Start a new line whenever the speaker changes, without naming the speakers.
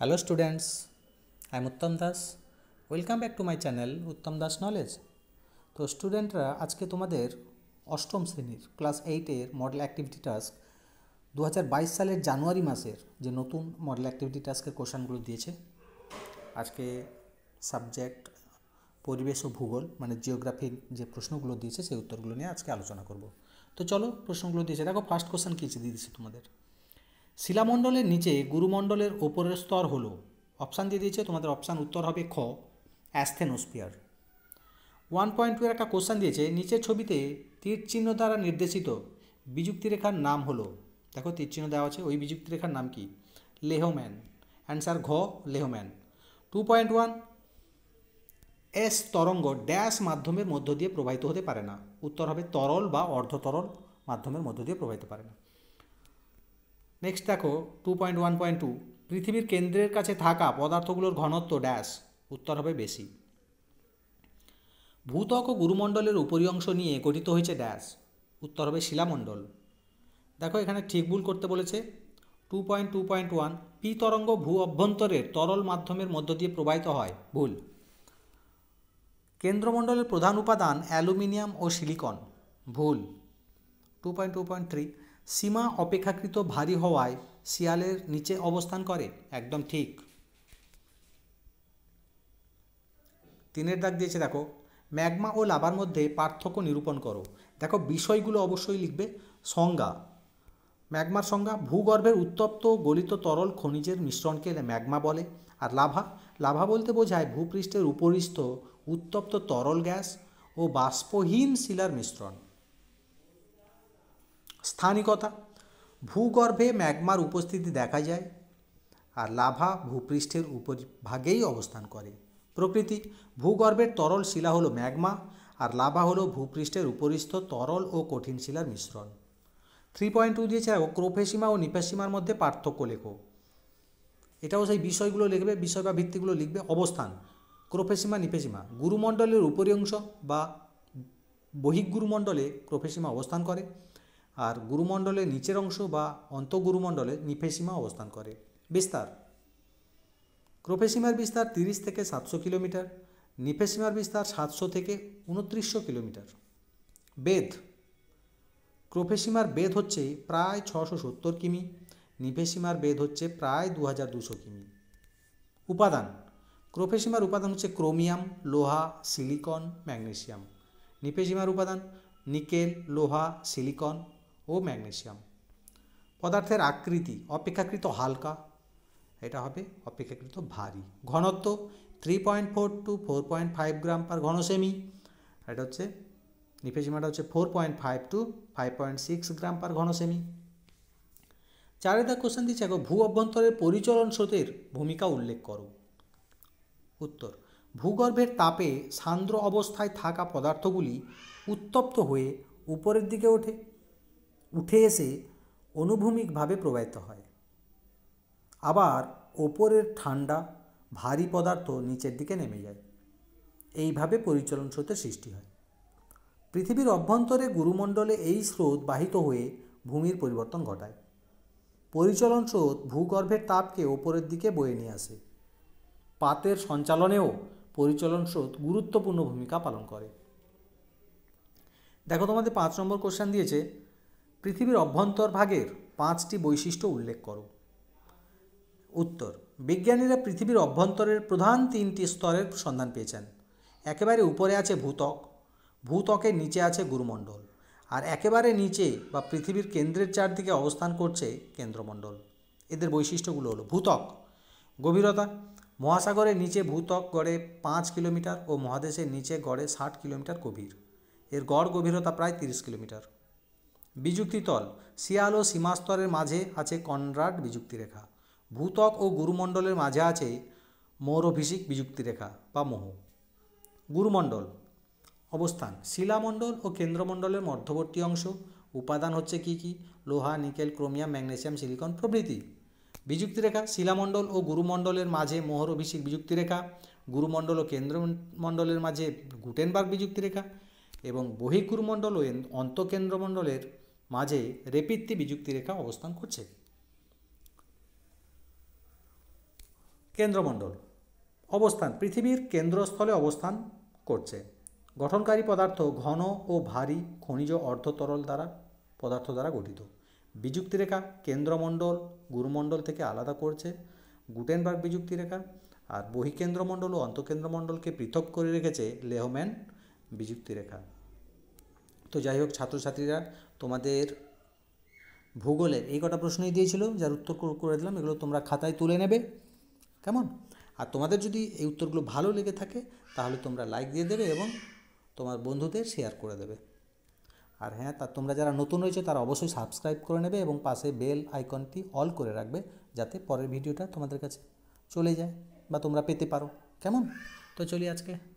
hello students I am Uttam Das welcome back to my channel Uttam Das knowledge তো স্টুডেন্টরা আজকে তোমাদের অষ্টম শ্রেণীর ক্লাস এইটের মডেল অ্যাক্টিভিটি টাস্ক দু বাইশ সালের জানুয়ারি মাসের যে নতুন মডেল অ্যাক্টিভিটি টাস্কের কোশ্চানগুলো দিয়েছে আজকে সাবজেক্ট পরিবেশ ও ভূগোল মানে জিওগ্রাফির যে প্রশ্নগুলো দিয়েছে সেই উত্তরগুলো নিয়ে আজকে আলোচনা করব তো চলো প্রশ্নগুলো দিয়েছে দেখো ফার্স্ট কোশ্চেন কী দিয়েছে তোমাদের শিলামণ্ডলের নিচে গুরুমণ্ডলের ওপরের স্তর হলো অপশান দিয়ে দিয়েছে তোমাদের অপশান উত্তর হবে খ অ্যাস্থেনোস্পিয়ার ওয়ান পয়েন্ট এর একটা কোশ্চান দিয়েছে নিচের ছবিতে তীরচিহ্ন দ্বারা নির্দেশিত বিযুক্তিরেখার নাম হলো দেখো তীরচিহ্ন দেওয়া আছে ওই বিযুক্তিরেখার নাম কি লেহোম্যান অ্যান্সার ঘ Lehmann two point one S তরঙ্গ ড্যাশ মাধ্যমের মধ্য দিয়ে প্রবাহিত হতে পারে না উত্তর হবে তরল বা অর্ধতরল মাধ্যমের মধ্য দিয়ে প্রবাহিত পারে না নেক্সট দেখো two point one point two পৃথিবীর কেন্দ্রের কাছে থাকা পদার্থগুলোর ঘনত্ব ড্যাশ উত্তর হবে বেশি ভূত্বক ও গুরুমণ্ডলের উপরি অংশ নিয়ে গঠিত হয়েছে ড্যাশ উত্তর হবে শিলামণ্ডল দেখো এখানে ঠিক ভুল করতে বলেছে two point two point one P তরঙ্গ ভূ অভ্যন্তরের তরল মাধ্যমের মধ্য দিয়ে প্রবাহিত হয় ভুল কেন্দ্রমণ্ডলের প্রধান উপাদান অ্যালুমিনিয়াম ও সিলিকন ভুল two point two point three সীমা অপেক্ষাকৃত ভারী হওয়ায় শিয়ালের নিচে অবস্থান করে একদম ঠিক তিনের দাগ দিয়েছে দেখো ম্যাগমা ও লাভার মধ্যে পার্থক্য নিরূপণ করো দেখো বিষয়গুলো অবশ্যই লিখবে সংজ্ঞা ম্যাগমার সংজ্ঞা ভূগর্ভের উত্তপ্ত গলিত তরল খনিজের মিশ্রণকে ম্যাগমা বলে আর লাভা লাভা বলতে বোঝায় ভূপৃষ্ঠের উপরিস্থ উত্তপ্ত তরল গ্যাস ও বাষ্পহীন শিলার মিশ্রণ স্থানিকতা ভূগর্ভে ম্যাগমার উপস্থিতি দেখা যায় আর লাভা ভূপৃষ্ঠের ভাগেই অবস্থান করে প্রকৃতি ভূগর্ভের তরল শিলা হলো ম্যাগমা আর লাভা হলো ভূপৃষ্ঠের উপরিস্থ তরল ও কঠিন শিলার মিশ্রণ থ্রি পয়েন্ট টু দিয়েছে ক্রোফেসীমা ও নিপাসীমার মধ্যে পার্থক্য লেখো এটাও সেই বিষয়গুলো লিখবে বিষয় বা ভিত্তিগুলো লিখবে অবস্থান ক্রোফেসীমা নিপেসীমা গুরুমণ্ডলের উপরি অংশ বা বহিঃগুরুমণ্ডলে ক্রোফেসীমা অবস্থান করে আর গুরুমণ্ডলের নিচের অংশ বা অন্তঃগুরুমণ্ডলে নিফেসিমা অবস্থান করে বিস্তার ক্রোফেসিমার বিস্তার তিরিশ থেকে সাতশো কিলোমিটার নিফেসিমার বিস্তার সাতশো থেকে উনত্রিশশো কিলোমিটার বেদ ক্রোফেসিমার বেদ হচ্ছে প্রায় ছশো সত্তর কিমি নিফেসিমার বেদ হচ্ছে প্রায় দু হাজার দুশো কিমি উপাদান ক্রোফেসিমার উপাদান হচ্ছে ক্রোমিয়াম লোহা সিলিকন ম্যাগনেসিয়াম নিফেসিমার উপাদান নিকেল লোহা সিলিকন ও ম্যাগনেশিয়াম পদার্থের আকৃতি অপেক্ষাকৃত হালকা এটা হবে অপেক্ষাকৃত ভারী ঘনত্ব three point four two four point five gram per ঘনসেমি এটা হচ্ছে নিফেসিমাটা হচ্ছে four point five two five point six gram per ঘনসেমি চারিদা কোশ্চেন দিচ্ছে এখন ভূ অভ্যন্তরের পরিচলন স্রোতের ভূমিকা উল্লেখ করো উত্তর ভূগর্ভের তাপে সান্দ্র অবস্থায় থাকা পদার্থগুলি উত্তপ্ত হয়ে উপরের দিকে ওঠে উঠে এসে অনুভূমিকভাবে প্রবাহিত হয় আবার ওপরের ঠান্ডা ভারী পদার্থ নিচের দিকে নেমে যায় এইভাবে পরিচলন স্রোতের সৃষ্টি হয় পৃথিবীর অভ্যন্তরে গুরুমণ্ডলে এই স্রোত বাহিত হয়ে ভূমির পরিবর্তন ঘটায় পরিচলন স্রোত ভূগর্ভের তাপকে ওপরের দিকে বয়ে নিয়ে আসে পাতের সঞ্চালনেও পরিচলন স্রোত গুরুত্বপূর্ণ ভূমিকা পালন করে দেখো তোমাদের পাঁচ নম্বর কোশ্চেন দিয়েছে পৃথিবীর অভ্যন্তরভাগের পাঁচটি বৈশিষ্ট্য উল্লেখ করো উত্তর বিজ্ঞানীরা পৃথিবীর অভ্যন্তরের প্রধান তিনটি স্তরের সন্ধান পেয়েছেন একেবারে উপরে আছে ভূতক ভূতকের নিচে আছে গুরুমণ্ডল আর একেবারে নিচে বা পৃথিবীর কেন্দ্রের চারদিকে অবস্থান করছে কেন্দ্রমণ্ডল এদের বৈশিষ্ট্যগুলো হলো ভূতক গভীরতা মহাসাগরের নিচে ভূতক গড়ে পাঁচ কিলোমিটার ও মহাদেশের নিচে গড়ে ষাট কিলোমিটার গভীর এর গড় গভীরতা প্রায় তিরিশ কিলোমিটার বিযুক্তিতল শিয়াল ও সীমাস্তরের মাঝে আছে কনরাড বিযুক্তিরেখা ভূতক ও গুরুমণ্ডলের মাঝে আছে মৌরভিষিক বিযুক্তিরেখা বা মোহ গুরুমণ্ডল অবস্থান শিলামণ্ডল ও কেন্দ্রমণ্ডলের মধ্যবর্তী অংশ উপাদান হচ্ছে কি কি লোহা নিকেল ক্রোমিয়াম ম্যাগনেসিয়াম সিলিকন প্রভৃতি বিযুক্তিরেখা শিলামণ্ডল ও গুরুমণ্ডলের মাঝে মোহর অভিষেক বিযুক্তিরেখা গুরুমণ্ডল ও কেন্দ্রমণ্ডলের মাঝে গুটেনবার্গ বিযুক্তিরেখা এবং বহির্গুরুমণ্ডল ও অন্তকেন্দ্রমণ্ডলের মাঝে রেপিত্তি বিযুক্তি রেখা অবস্থান করছে কেন্দ্রমণ্ডল অবস্থান পৃথিবীর কেন্দ্রস্থলে অবস্থান করছে গঠনকারী পদার্থ ঘন ও ভারী খনিজ অর্ধতরল দ্বারা পদার্থ দ্বারা গঠিত বিযুক্তিরেখা কেন্দ্রমণ্ডল গুরুমণ্ডল থেকে আলাদা করছে গুটেনবার্গ বিযুক্তিরেখা আর বহিকেন্দ্রমণ্ডল ও অন্তকেন্দ্রমণ্ডলকে পৃথক করে রেখেছে লেহম্যান বিযুক্তিরেখা তো যাই হোক ছাত্রছাত্রীরা তোমাদের ভূগোলের এই কটা প্রশ্নই দিয়েছিল যার উত্তর করে দিলাম এগুলো তোমরা খাতায় তুলে নেবে কেমন আর তোমাদের যদি এই উত্তরগুলো ভালো লেগে থাকে তাহলে তোমরা লাইক দিয়ে দেবে এবং তোমার বন্ধুদের শেয়ার করে দেবে আর হ্যাঁ তা তোমরা যারা নতুন রয়েছে তারা অবশ্যই সাবস্ক্রাইব করে নেবে এবং পাশে বেল আইকনটি অল করে রাখবে যাতে পরের ভিডিওটা তোমাদের কাছে চলে যায় বা তোমরা পেতে পারো কেমন তো চলি আজকে